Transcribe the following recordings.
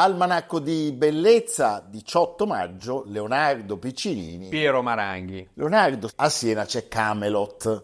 Almanacco di bellezza, 18 maggio, Leonardo Piccinini. Piero Maranghi. Leonardo, a Siena c'è Camelot,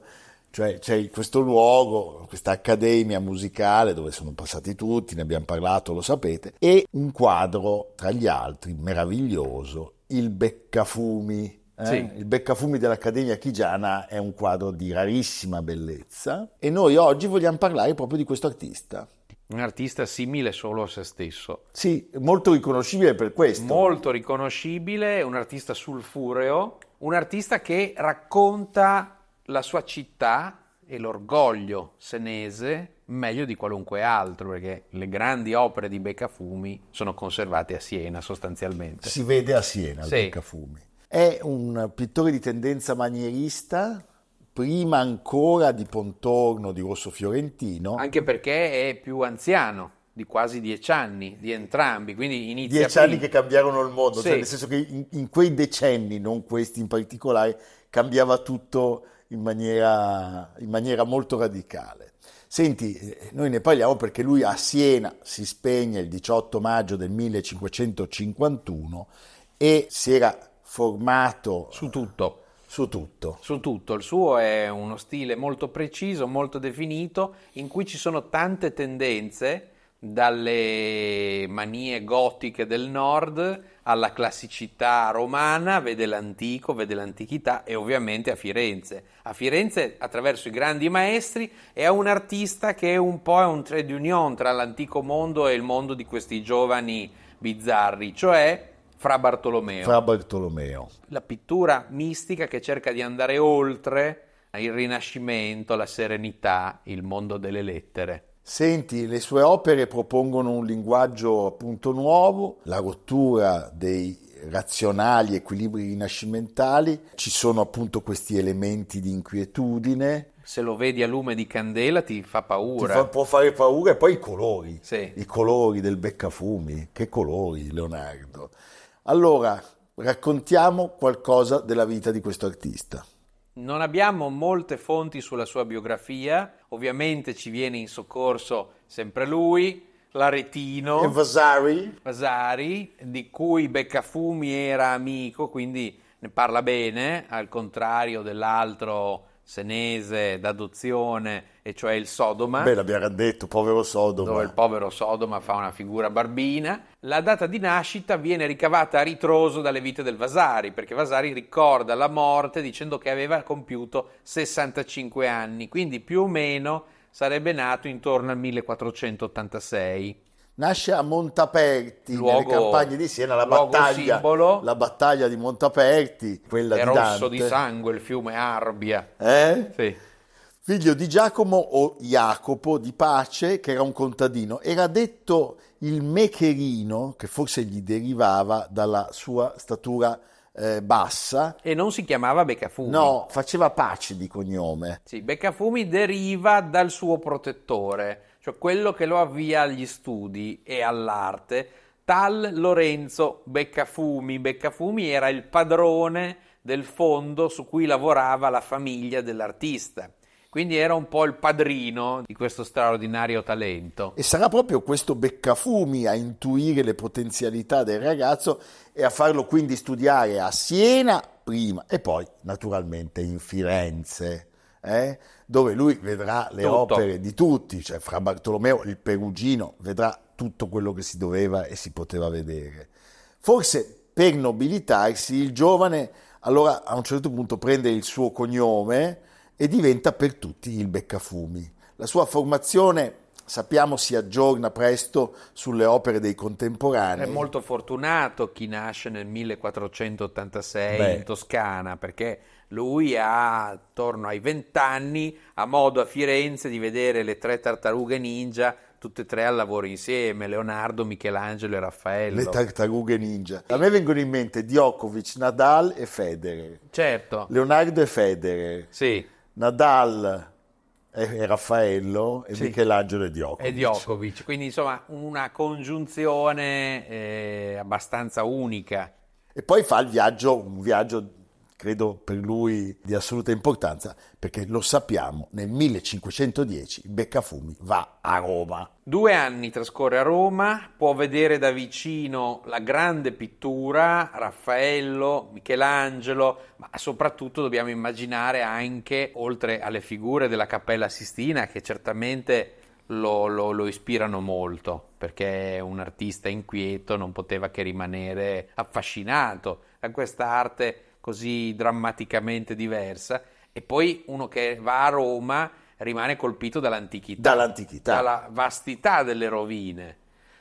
cioè c'è questo luogo, questa accademia musicale dove sono passati tutti, ne abbiamo parlato, lo sapete, e un quadro tra gli altri meraviglioso, Il Beccafumi. Eh? Sì. Il Beccafumi dell'Accademia Chigiana è un quadro di rarissima bellezza e noi oggi vogliamo parlare proprio di questo artista un artista simile solo a se stesso. Sì, molto riconoscibile per questo. Molto riconoscibile, un artista sulfureo, un artista che racconta la sua città e l'orgoglio senese meglio di qualunque altro, perché le grandi opere di Beccafumi sono conservate a Siena sostanzialmente. Si vede a Siena sì. Beccafumi. È un pittore di tendenza manierista, prima ancora di Pontorno di Rosso Fiorentino. Anche perché è più anziano di quasi dieci anni di entrambi, quindi inizia... Dieci prima. anni che cambiarono il mondo, cioè sì. cioè nel senso che in, in, quei decenni, non questi in particolare, cambiava tutto in maniera, in maniera molto radicale. Senti, eh, noi ne parliamo perché lui a Siena si spegne il 18 maggio del 1551 e si era formato... Su tutto su tutto. Su tutto. Il suo è uno stile molto preciso, molto definito, in cui ci sono tante tendenze, dalle manie gotiche del nord alla classicità romana, vede l'antico, vede l'antichità e ovviamente a Firenze. A Firenze attraverso i grandi maestri e a un artista che è un po' un trade union tra l'antico mondo e il mondo di questi giovani bizzarri, cioè fra Bartolomeo. Fra Bartolomeo. La pittura mistica che cerca di andare oltre il rinascimento, la serenità, il mondo delle lettere. Senti, le sue opere propongono un linguaggio appunto nuovo, la rottura dei razionali equilibri rinascimentali, ci sono appunto questi elementi di inquietudine. Se lo vedi a lume di candela ti fa paura. Ti fa, può fare paura e poi i colori, sì. i colori del beccafumi, che colori Leonardo. Allora, raccontiamo qualcosa della vita di questo artista. Non abbiamo molte fonti sulla sua biografia, ovviamente ci viene in soccorso sempre lui, Laretino e Vasari. Vasari, di cui Beccafumi era amico, quindi ne parla bene, al contrario dell'altro senese d'adozione e cioè il Sodoma. Beh, l'abbiamo detto, povero Sodoma. Dove il povero Sodoma fa una figura barbina. La data di nascita viene ricavata a ritroso dalle vite del Vasari, perché Vasari ricorda la morte dicendo che aveva compiuto 65 anni, quindi più o meno sarebbe nato intorno al 1486. Nasce a Montaperti, luogo, nelle campagne di Siena, la battaglia, simbolo, la battaglia di Montaperti, quella di Dante. È rosso di sangue il fiume Arbia. Eh? Sì figlio di Giacomo o Jacopo di Pace, che era un contadino, era detto il mecherino, che forse gli derivava dalla sua statura eh, bassa. E non si chiamava Beccafumi. No, faceva Pace di cognome. Sì, Beccafumi deriva dal suo protettore, cioè quello che lo avvia agli studi e all'arte, tal Lorenzo Beccafumi. Beccafumi era il padrone del fondo su cui lavorava la famiglia dell'artista quindi era un po' il padrino di questo straordinario talento. E sarà proprio questo Beccafumi a intuire le potenzialità del ragazzo e a farlo quindi studiare a Siena prima e poi naturalmente in Firenze. Eh? dove lui vedrà le tutto. opere di tutti, cioè fra Bartolomeo il Perugino vedrà tutto quello che si doveva e si poteva vedere. Forse per nobilitarsi il giovane allora a un certo punto prende il suo cognome, e diventa per tutti il beccafumi. La sua formazione sappiamo si aggiorna presto sulle opere dei contemporanei. È molto fortunato chi nasce nel 1486 Beh. in Toscana perché lui ha attorno ai vent'anni ha modo a Firenze di vedere le tre tartarughe ninja tutte e tre al lavoro insieme, Leonardo, Michelangelo e Raffaello. Le tartarughe ninja. A me vengono in mente Djokovic, Nadal e Federer. Certo. Leonardo e Federer. Sì. Nadal e Raffaello e sì. Michelangelo e Djokovic. e Djokovic. Quindi insomma una congiunzione eh, abbastanza unica. E poi fa il viaggio, un viaggio credo per lui di assoluta importanza, perché lo sappiamo, nel 1510 Beccafumi va a Roma. Due anni trascorre a Roma, può vedere da vicino la grande pittura, Raffaello, Michelangelo, ma soprattutto dobbiamo immaginare anche, oltre alle figure della Cappella Sistina, che certamente lo, lo, lo, ispirano molto perché un artista inquieto non poteva che rimanere affascinato da quest'arte arte così drammaticamente diversa, e poi uno che va a Roma rimane colpito dall'antichità, dall'antichità. dalla vastità delle rovine.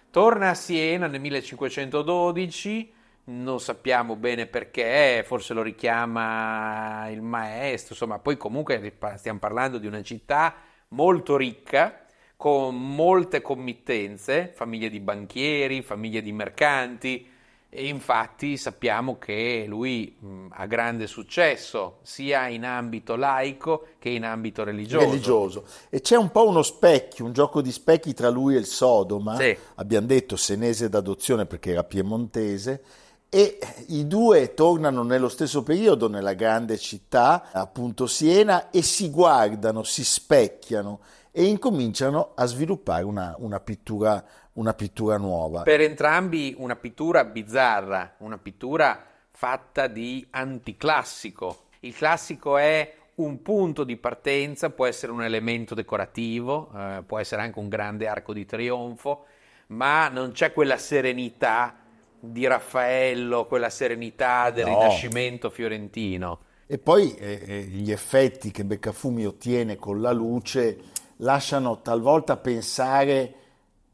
Torna a Siena nel 1512, non sappiamo bene perché, forse lo richiama il maestro, insomma, poi comunque stiamo parlando di una città molto ricca, con molte committenze, famiglie di banchieri, famiglie di mercanti, e infatti sappiamo che lui mh, ha grande successo sia in ambito laico che in ambito religioso. religioso. E c'è un po' uno specchio, un gioco di specchi tra lui e il Sodoma, sì. abbiamo detto senese d'adozione perché era piemontese, e i due tornano nello stesso periodo nella grande città, appunto Siena, e si guardano, si specchiano e incominciano a sviluppare una, una pittura una pittura nuova. Per entrambi una pittura bizzarra, una pittura fatta di anticlassico. Il classico è un punto di partenza, può essere un elemento decorativo, eh, può essere anche un grande arco di trionfo, ma non c'è quella serenità di Raffaello, quella serenità del no. Rinascimento fiorentino. E poi eh, eh gli effetti che Beccafumi ottiene con la luce lasciano talvolta pensare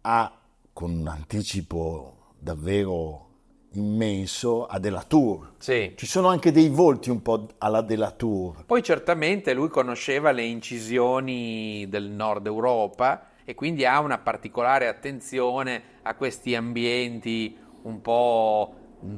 a con un anticipo davvero immenso a Delatour. Sì. Ci sono anche dei volti un po' alla Tour. Poi certamente lui conosceva le incisioni del nord Europa e quindi ha una particolare attenzione a questi ambienti un po'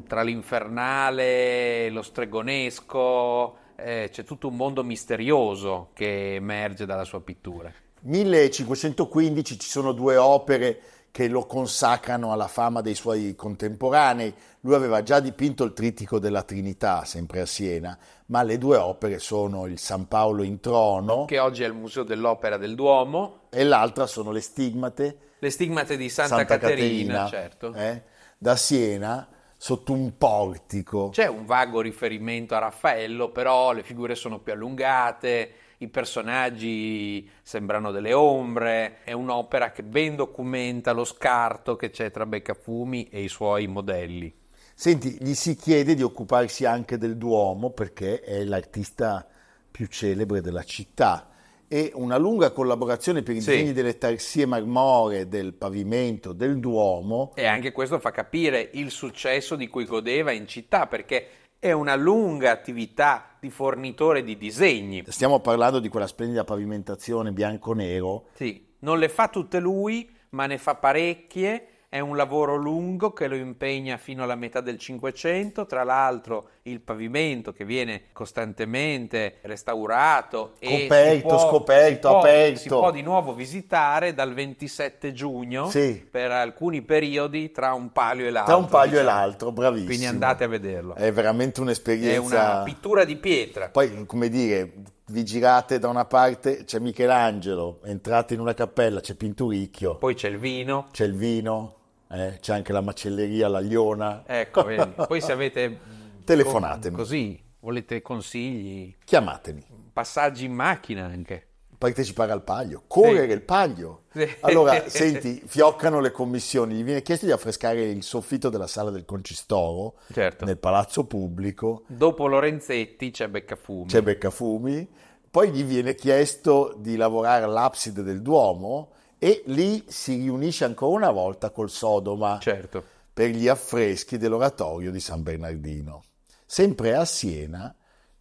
tra l'infernale, lo stregonesco, eh, c'è tutto un mondo misterioso che emerge dalla sua pittura. 1515 ci sono due opere che lo consacrano alla fama dei suoi contemporanei. Lui aveva già dipinto il Trittico della Trinità, sempre a Siena, ma le due opere sono il San Paolo in trono, che oggi è il Museo dell'Opera del Duomo, e l'altra sono le Stigmate. Le Stigmate di Santa, Santa Caterina, Caterina, certo. Eh, da Siena, sotto un portico. C'è un vago riferimento a Raffaello, però le figure sono più allungate, i personaggi sembrano delle ombre, è un'opera che ben documenta lo scarto che c'è tra Beccafumi e i suoi modelli. Senti, gli si chiede di occuparsi anche del Duomo perché è l'artista più celebre della città e una lunga collaborazione per i disegni delle tarsie marmore, del pavimento, del Duomo. E anche questo fa capire il successo di cui godeva in città, perché è una lunga attività di fornitore di disegni. Stiamo parlando di quella splendida pavimentazione bianco-nero. Sì, non le fa tutte lui, ma ne fa parecchie è un lavoro lungo che lo impegna fino alla metà del Cinquecento, tra l'altro il pavimento che viene costantemente restaurato coperto, può, scoperto, si può, aperto. Si può di nuovo visitare dal 27 giugno sì. per alcuni periodi tra un palio e l'altro. Tra un palio diciamo. e l'altro, bravissimo. Quindi andate a vederlo. È veramente un'esperienza. È una pittura di pietra. Poi, come dire, vi girate da una parte c'è Michelangelo, entrate in una cappella, c'è Pinturicchio. Poi c'è il vino. C'è il vino eh, c'è anche la macelleria, la Liona. Ecco, vedi. poi se avete... Telefonatemi. così, volete consigli? Chiamatemi. Passaggi in macchina anche. Partecipare al paglio, correre sì. il paglio. Allora, senti, fioccano le commissioni, gli viene chiesto di affrescare il soffitto della sala del concistoro certo. nel palazzo pubblico. Dopo Lorenzetti c'è Beccafumi. C'è Beccafumi. Poi gli viene chiesto di lavorare all'abside del Duomo e lì si riunisce ancora una volta col Sodoma certo. per gli affreschi dell'oratorio di San Bernardino. Sempre a Siena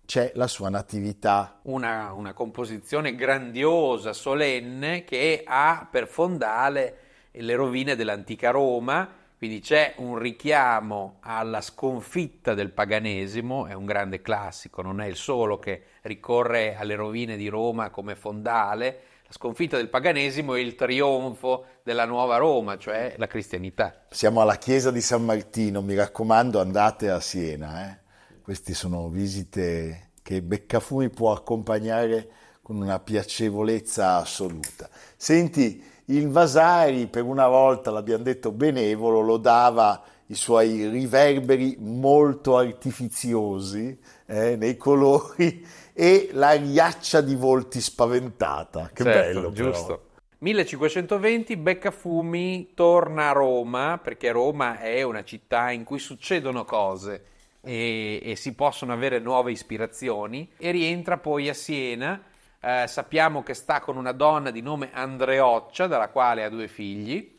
c'è la sua natività. Una, una composizione grandiosa, solenne, che ha per fondale le rovine dell'antica Roma, quindi c'è un richiamo alla sconfitta del paganesimo, è un grande classico, non è il solo che ricorre alle rovine di Roma come fondale, sconfitta del paganesimo e il trionfo della nuova Roma, cioè la cristianità. Siamo alla chiesa di San Martino, mi raccomando andate a Siena. Eh? Queste sono visite che Beccafumi può accompagnare con una piacevolezza assoluta. Senti, il Vasari per una volta, l'abbiamo detto benevolo, lodava i suoi riverberi molto artificiosi eh, nei colori e la ghiaccia di volti spaventata. Che certo, bello, giusto. Però. 1520 Beccafumi torna a Roma perché Roma è una città in cui succedono cose e, e si possono avere nuove ispirazioni e rientra poi a Siena. Eh, sappiamo che sta con una donna di nome Andreoccia, dalla quale ha due figli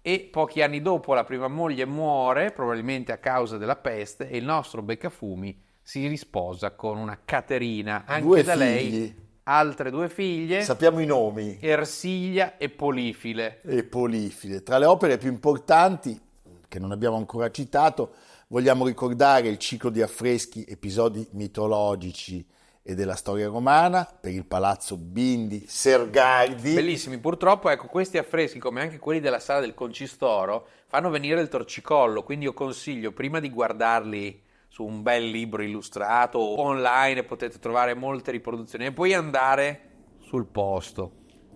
e pochi anni dopo la prima moglie muore, probabilmente a causa della peste, e il nostro Beccafumi si risposa con una Caterina, anche due da figli. lei altre due figlie. Sappiamo i nomi. Ersilia e Polifile. E Polifile. Tra le opere più importanti, che non abbiamo ancora citato, vogliamo ricordare il ciclo di affreschi, episodi mitologici e della storia romana per il palazzo Bindi Sergardi. Bellissimi, purtroppo ecco, questi affreschi, come anche quelli della sala del Concistoro, fanno venire il torcicollo, quindi io consiglio prima di guardarli su un bel libro illustrato online potete trovare molte riproduzioni e puoi andare sul posto.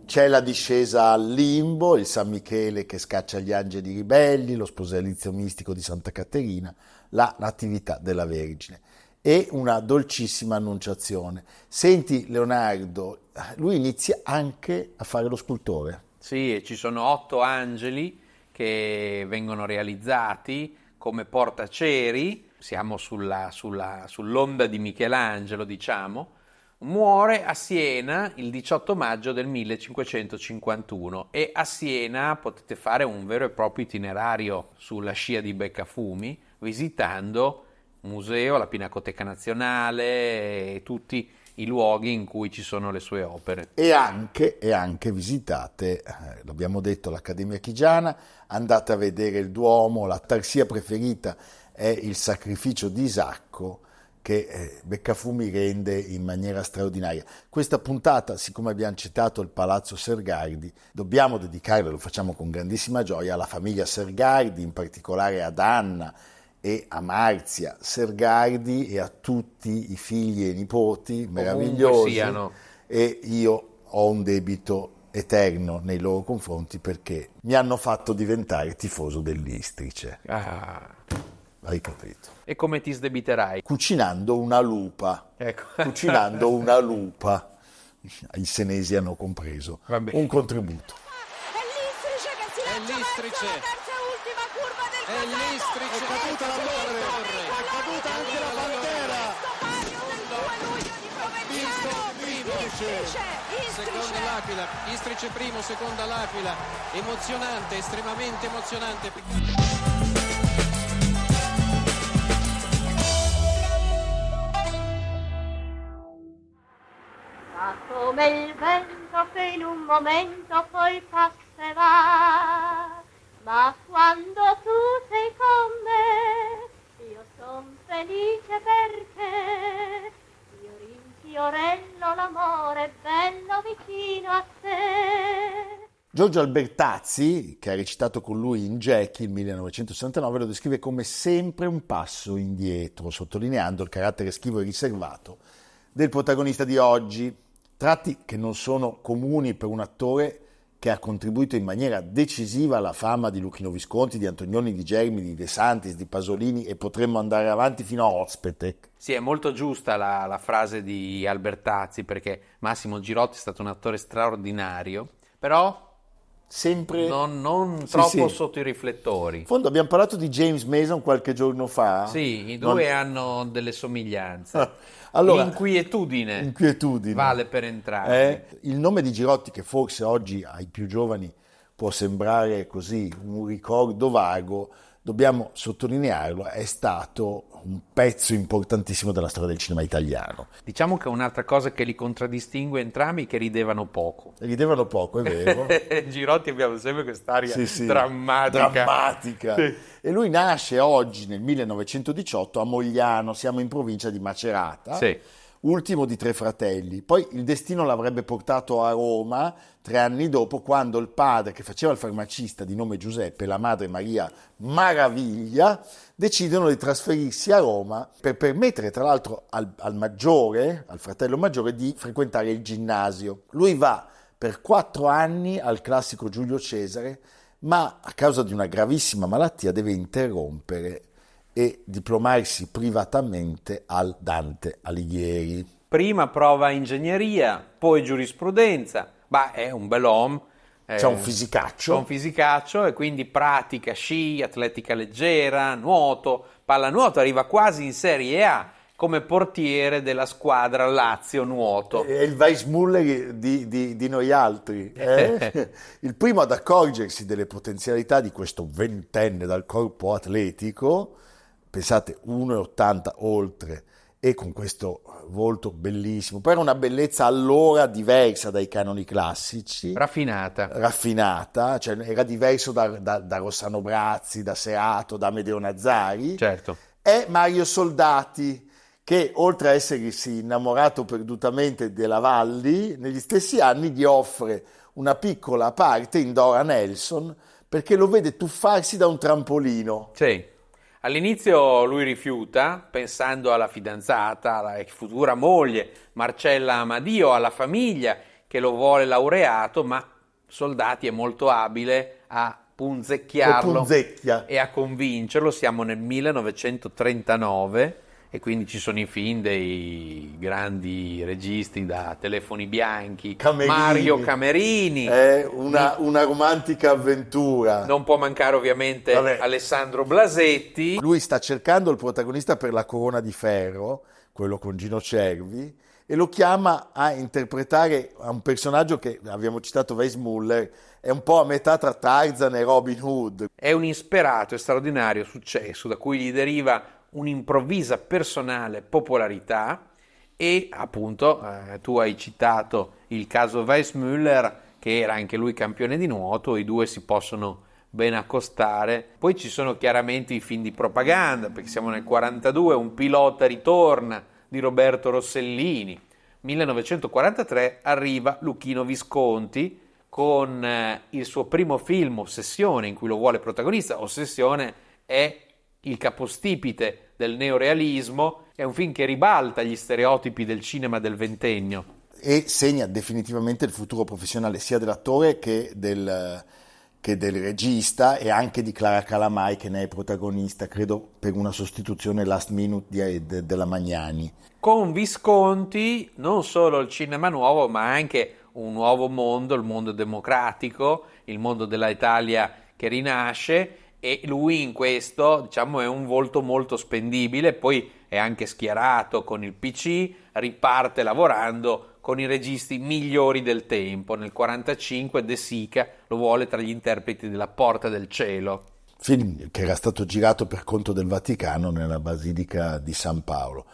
C'è la discesa al limbo, il San Michele che scaccia gli angeli ribelli, lo sposalizio mistico di Santa Caterina, la Natività della Vergine e una dolcissima annunciazione. Senti Leonardo, lui inizia anche a fare lo scultore. Sì, e ci sono otto angeli che vengono realizzati come portaceri, siamo sulla, sulla, sull'onda di Michelangelo, diciamo, muore a Siena il 18 maggio del 1551 e a Siena potete fare un vero e proprio itinerario sulla scia di Beccafumi visitando il museo, la Pinacoteca Nazionale e tutti i luoghi in cui ci sono le sue opere. E anche, e anche visitate, eh, l'abbiamo detto, l'Accademia Chigiana, andate a vedere il Duomo, la tarsia preferita è il sacrificio di Isacco che eh, Beccafumi rende in maniera straordinaria. Questa puntata, siccome abbiamo citato il Palazzo Sergardi, dobbiamo dedicarla, lo facciamo con grandissima gioia, alla famiglia Sergardi, in particolare ad Anna, e a Marzia Sergardi e a tutti i figli e i nipoti meravigliosi Siano. e io ho un debito eterno nei loro confronti perché mi hanno fatto diventare tifoso dell'Istrice. Ah. Hai capito. E come ti sdebiterai? Cucinando una lupa. Ecco. Cucinando una lupa. I senesi hanno compreso. Un contributo. È l'Istrice che si lancia dell'Istric è caduta la torre è caduta anche la bandera seconda l'Aquila, Istrice primo, seconda l'Aquila, emozionante, estremamente emozionante. Ma come il vento che in un momento poi passerà. Ma quando tu sei con me, io son felice perché io rinfiorello l'amore bello vicino a te. Giorgio Albertazzi, che ha recitato con lui in Jackie il 1969, lo descrive come sempre un passo indietro, sottolineando il carattere schivo e riservato del protagonista di oggi, tratti che non sono comuni per un attore che ha contribuito in maniera decisiva alla fama di Luchino Visconti, di Antonioni, di Germi, di De Santis, di Pasolini e potremmo andare avanti fino a Ozpetek. Sì, è molto giusta la, la frase di Albertazzi perché Massimo Girotti è stato un attore straordinario, però sempre... Non, non sì, troppo sì. sotto i riflettori. In fondo abbiamo parlato di James Mason qualche giorno fa. Sì, i due non... hanno delle somiglianze. allora, L'inquietudine, inquietudine. vale per entrambi. Eh, il nome di Girotti, che forse oggi ai più giovani può sembrare così un ricordo vago, dobbiamo sottolinearlo, è stato un pezzo importantissimo della storia del cinema italiano. Diciamo che un'altra cosa che li contraddistingue entrambi è che ridevano poco. Ridevano poco, è vero. Girotti abbiamo sempre quest'aria sì, sì, drammatica. drammatica. Sì. E lui nasce oggi nel 1918 a Mogliano, siamo in provincia di Macerata. Sì ultimo di tre fratelli. Poi il destino l'avrebbe portato a Roma tre anni dopo, quando il padre, che faceva il farmacista di nome Giuseppe, e la madre Maria Maraviglia, decidono di trasferirsi a Roma per permettere, tra l'altro, al, al maggiore, al fratello maggiore, di frequentare il ginnasio. Lui va per quattro anni al classico Giulio Cesare, ma a causa di una gravissima malattia deve interrompere e diplomarsi privatamente al Dante Alighieri. Prima prova ingegneria, poi giurisprudenza, ma è un bell'uomo. Eh, c'è un fisicaccio. C'è un fisicaccio e quindi pratica sci, atletica leggera, nuoto, pallanuoto, arriva quasi in Serie A come portiere della squadra Lazio Nuoto. È il Weissmuller di, di, di noi altri. Eh? il primo ad accorgersi delle potenzialità di questo ventenne dal corpo atletico pensate 1,80 oltre e con questo volto bellissimo, poi era una bellezza allora diversa dai canoni classici. Raffinata. Raffinata, cioè era diverso da, da, da Rossano Brazzi, da Serato, da Medeo Nazari. Certo. E Mario Soldati, che oltre a essersi innamorato perdutamente della Valli, negli stessi anni gli offre una piccola parte in Dora Nelson perché lo vede tuffarsi da un trampolino. Sì All'inizio lui rifiuta, pensando alla fidanzata, alla futura moglie, Marcella Amadio, alla famiglia che lo vuole laureato, ma Soldati è molto abile a punzecchiarlo e a convincerlo. Siamo nel 1939 e quindi ci sono i film dei grandi registi da Telefoni Bianchi, Camerini. Mario Camerini. È una, una, romantica avventura. Non può mancare ovviamente Vabbè. Alessandro Blasetti. Lui sta cercando il protagonista per la corona di ferro, quello con Gino Cervi, e lo chiama a interpretare un personaggio che abbiamo citato Weissmuller, è un po' a metà tra Tarzan e Robin Hood. È un insperato e straordinario successo da cui gli deriva un'improvvisa personale popolarità e appunto eh, tu hai citato il caso Weissmuller che era anche lui campione di nuoto, i due si possono ben accostare. Poi ci sono chiaramente i film di propaganda, perché siamo nel 1942, un pilota ritorna di Roberto Rossellini. 1943 arriva Luchino Visconti con eh, il suo primo film Ossessione in cui lo vuole protagonista. Ossessione è il capostipite del neorealismo, è un film che ribalta gli stereotipi del cinema del ventennio. E segna definitivamente il futuro professionale sia dell'attore che del, che del regista e anche di Clara Calamai che ne è protagonista, credo per una sostituzione last minute di, eh, de, della Magnani. Con Visconti non solo il cinema nuovo ma anche un nuovo mondo, il mondo democratico, il mondo dell'Italia che rinasce e lui in questo diciamo, è un volto molto spendibile, poi è anche schierato con il PC, riparte lavorando con i registi migliori del tempo. Nel 1945 De Sica lo vuole tra gli interpreti della Porta del Cielo. Film che era stato girato per conto del Vaticano nella Basilica di San Paolo.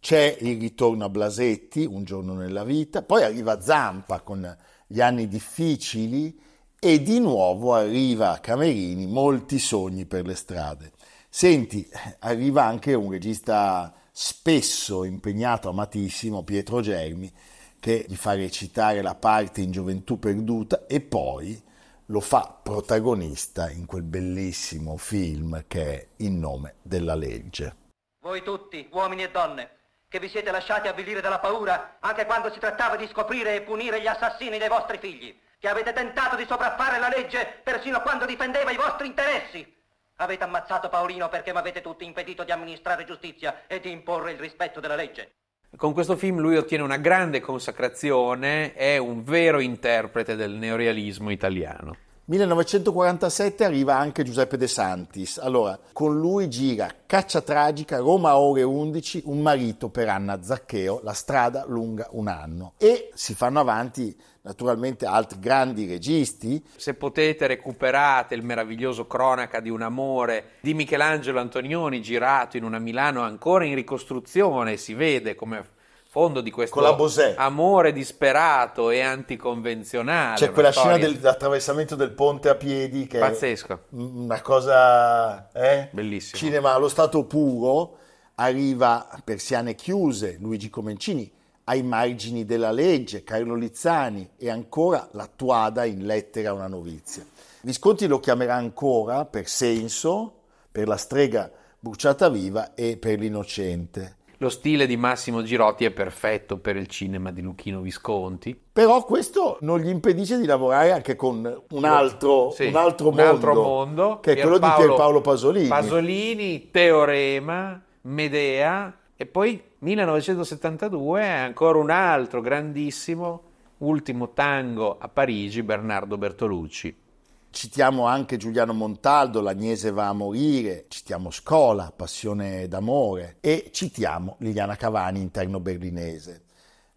C'è il ritorno a Blasetti, Un giorno nella vita, poi arriva Zampa con gli anni difficili, e di nuovo arriva a Camerini molti sogni per le strade. Senti, arriva anche un regista spesso impegnato, amatissimo, Pietro Germi, che gli fa recitare la parte in Gioventù perduta e poi lo fa protagonista in quel bellissimo film che è Il nome della legge. Voi tutti, uomini e donne, che vi siete lasciati avvilire dalla paura anche quando si trattava di scoprire e punire gli assassini dei vostri figli che avete tentato di sopraffare la legge persino quando difendeva i vostri interessi. Avete ammazzato Paolino perché mi avete tutti impedito di amministrare giustizia e di imporre il rispetto della legge. Con questo film lui ottiene una grande consacrazione, è un vero interprete del neorealismo italiano. 1947 arriva anche Giuseppe De Santis. Allora, con lui gira Caccia tragica, Roma ore 11, Un marito per Anna Zaccheo, La strada lunga un anno. E si fanno avanti naturalmente altri grandi registi. Se potete recuperate il meraviglioso Cronaca di un amore di Michelangelo Antonioni girato in una Milano ancora in ricostruzione, si vede come fondo di questo amore disperato e anticonvenzionale. C'è quella storia. scena dell'attraversamento del ponte a piedi che Pazzesco. è una cosa eh? bellissima. Cinema allo stato puro arriva a persiane chiuse, Luigi Comencini ai margini della legge, Carlo Lizzani e ancora l'attuada in lettera a una novizia. Visconti lo chiamerà ancora per Senso, per la strega bruciata viva e per l'innocente lo stile di Massimo Girotti è perfetto per il cinema di Luchino Visconti. Però questo non gli impedisce di lavorare anche con un altro, sì, un altro, un mondo, altro mondo, che è quello Paolo, di Pierpaolo Pasolini. Pasolini, Teorema, Medea e poi 1972 ancora un altro grandissimo ultimo tango a Parigi, Bernardo Bertolucci. Citiamo anche Giuliano Montaldo, L'Agnese va a morire, citiamo Scola, Passione d'amore e citiamo Liliana Cavani, interno berlinese,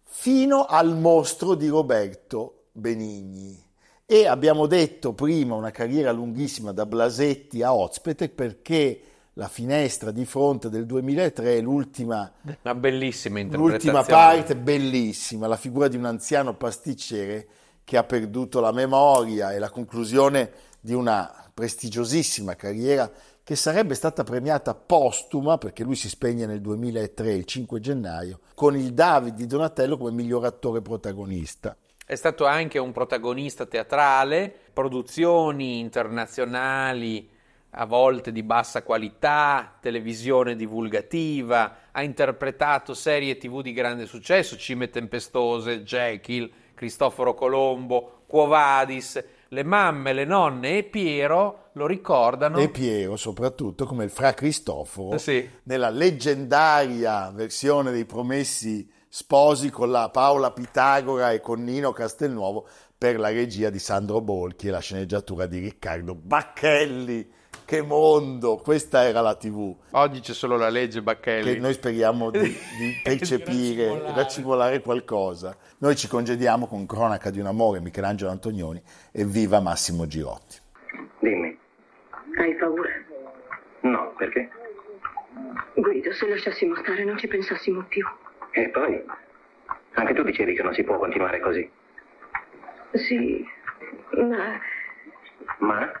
fino al mostro di Roberto Benigni. E abbiamo detto prima una carriera lunghissima da Blasetti a Ozpete perché la finestra di fronte del 2003 è l'ultima, l'ultima parte bellissima, la figura di un anziano pasticcere che ha perduto la memoria e la conclusione di una prestigiosissima carriera che sarebbe stata premiata postuma, perché lui si spegne nel 2003, il 5 gennaio, con il David di Donatello come miglior attore protagonista. È stato anche un protagonista teatrale, produzioni internazionali a volte di bassa qualità, televisione divulgativa, ha interpretato serie tv di grande successo, Cime Tempestose, Jekyll, Cristoforo Colombo, Cuovadis, le mamme, le nonne e Piero lo ricordano. E Piero soprattutto come il fra Cristoforo eh sì. nella leggendaria versione dei Promessi Sposi con la Paola Pitagora e con Nino Castelnuovo per la regia di Sandro Bolchi e la sceneggiatura di Riccardo Bacchelli che mondo, questa era la TV. Oggi c'è solo la legge Bacchelli. Che noi speriamo di, di percepire, raccimolare qualcosa. Noi ci congediamo con Cronaca di un amore, Michelangelo Antonioni e viva Massimo Girotti. Dimmi. Hai paura? No, perché? Guido, se lasciassimo stare non ci pensassimo più. E poi? Anche tu dicevi che non si può continuare così. Sì, ma... Ma?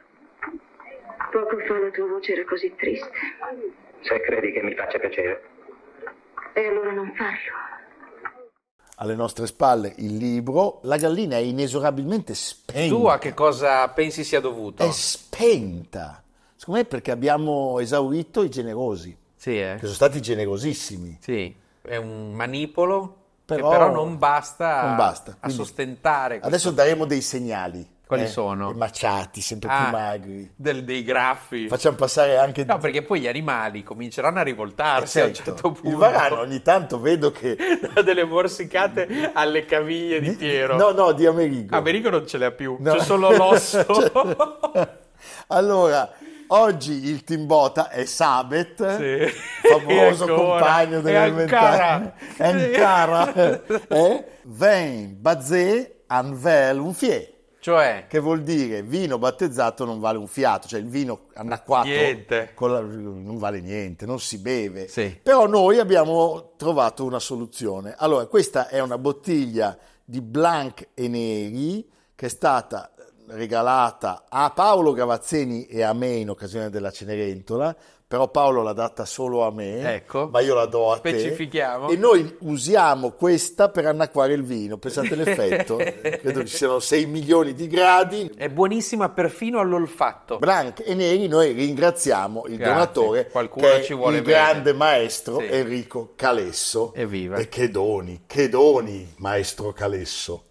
Poco fa la tua voce era così triste. Se credi che mi faccia piacere. E allora non farlo alle nostre spalle il libro, la gallina è inesorabilmente spenta. Tu a che cosa pensi sia dovuto? È spenta. Secondo me perché abbiamo esaurito i generosi. Sì, eh. Che sono stati generosissimi. Sì, è un manipolo però, però non basta, non basta. a Quindi, sostentare. Adesso daremo dei segnali. Quali eh, sono? Macciati, sempre ah, più magri. Del, dei graffi. Facciamo passare anche... No, perché poi gli animali cominceranno a rivoltarsi certo. a un certo, certo punto. Il varano ogni tanto vedo che... da delle morsicate alle caviglie di, di Piero. No, no, di Amerigo. Amerigo non ce l'ha più, no. c'è solo l'osso. cioè... Allora, oggi il Timbota è Sabet, sì. famoso ancora, compagno dell'elementare. Ankara. Ankara. eh? Vain, Bazé, Anvel, Unfier. Cioè? Che vuol dire vino battezzato non vale un fiato, cioè il vino anacquato la, non vale niente, non si beve. Sì. Però noi abbiamo trovato una soluzione. Allora, questa è una bottiglia di Blanc e Neri che è stata regalata a Paolo Gavazzeni e a me in occasione della Cenerentola però Paolo l'ha data solo a me, ecco, ma io la do a specifichiamo. te. E noi usiamo questa per anacquare il vino, pensate l'effetto, credo ci siano 6 milioni di gradi. È buonissima perfino all'olfatto. Blanc e Neri, noi ringraziamo il Grazie. donatore, Qualcuno ci vuole il bene. grande maestro sì. Enrico Calesso. Evviva! E che doni, che doni, maestro Calesso.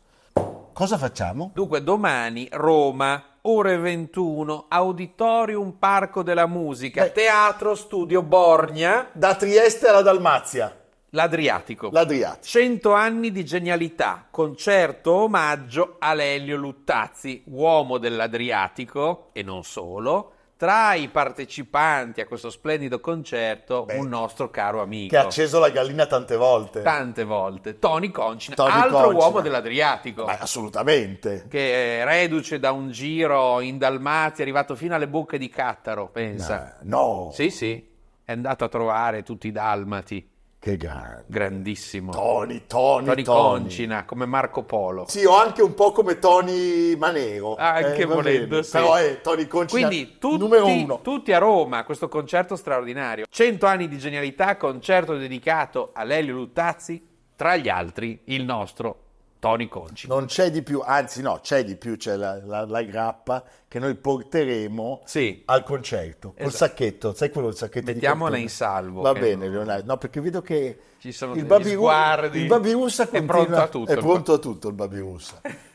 Cosa facciamo? Dunque, domani Roma, ore 21, Auditorium Parco della Musica, Beh. Teatro Studio Borgna. Da Trieste alla Dalmazia. L'Adriatico. L'Adriatico. 100 anni di genialità, concerto omaggio a Lelio Luttazzi, uomo dell'Adriatico e non solo, tra i partecipanti a questo splendido concerto Beh, un nostro caro amico. Che ha acceso la gallina tante volte. Tante volte. Tony Concina, Tony altro Concina. uomo dell'Adriatico. Beh, assolutamente. Che è reduce da un giro in Dalmazia, è arrivato fino alle bocche di Cattaro, pensa. no. no. Sì, sì. È andato a trovare tutti i dalmati che grande. Grandissimo. Tony, Tony, Tony, Tony. Concina, come Marco Polo. Sì, o anche un po' come Tony Manero. Ah, anche eh, volendo, sì. Però è eh, Tony Concina Quindi tutti, numero uno. tutti a Roma, questo concerto straordinario. 100 anni di genialità, concerto dedicato a Lelio Luttazzi, tra gli altri il nostro Tony Conci. Non c'è di più, anzi no, c'è di più, c'è la, la, la grappa che noi porteremo sì. al concerto, esatto. col sacchetto, sai quello il sacchetto Mettiamola in salvo. Va bene non... Leonardo, no perché vedo che Ci sono il Babirussa il Babirussa continua... è pronto a tutto. È pronto a tutto il Babi Russa.